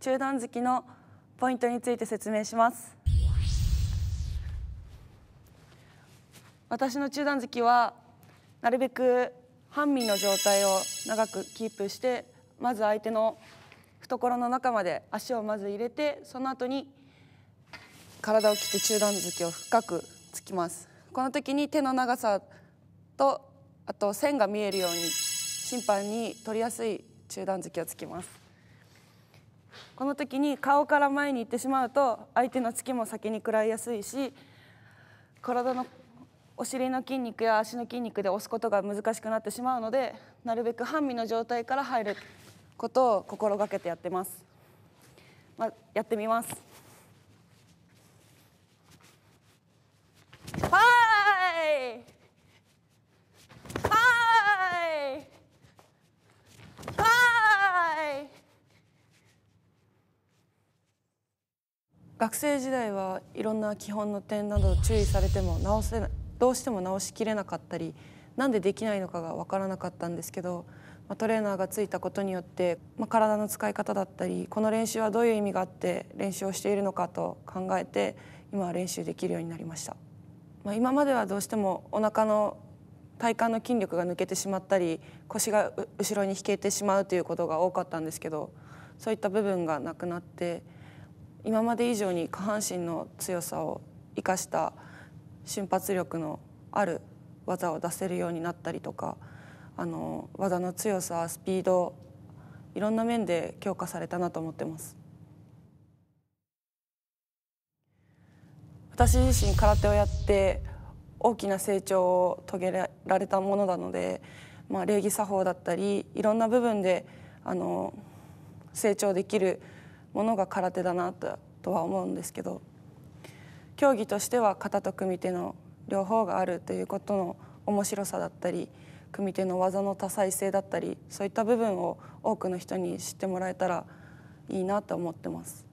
中段突きのポイントについて説明します私の中段突きはなるべく半身の状態を長くキープしてまず相手の懐の中まで足をまず入れてその後に体を切って中段突きを深く突きますこの時に手の長さとあと線が見えるように審判に取りやすい中段突きを突きますこの時に顔から前に行ってしまうと相手の突きも先に食らいやすいし体のお尻の筋肉や足の筋肉で押すことが難しくなってしまうのでなるべく半身の状態から入ることを心がけてやってます、まあ、やってみます学生時代はいろんな基本の点など注意されても直せどうしても直しきれなかったりなんでできないのかが分からなかったんですけど、まあ、トレーナーがついたことによって、まあ、体の使い方だったりこの練習はどういう意味があって練習をしているのかと考えて今は練習できるようになりました。まあ、今まではどうしてもお腹の体幹の筋力が抜けてしまったり腰が後ろに引けてしまうということが多かったんですけどそういった部分がなくなって。今まで以上に下半身の強さを生かした瞬発力のある技を出せるようになったりとかあの技の強さスピードいろんな面で強化されたなと思ってます私自身空手をやって大きな成長を遂げられたものなので、まあ、礼儀作法だったりいろんな部分であの成長できるものが空手だなととは思うんですけど競技としては型と組手の両方があるということの面白さだったり組手の技の多彩性だったりそういった部分を多くの人に知ってもらえたらいいなと思ってます。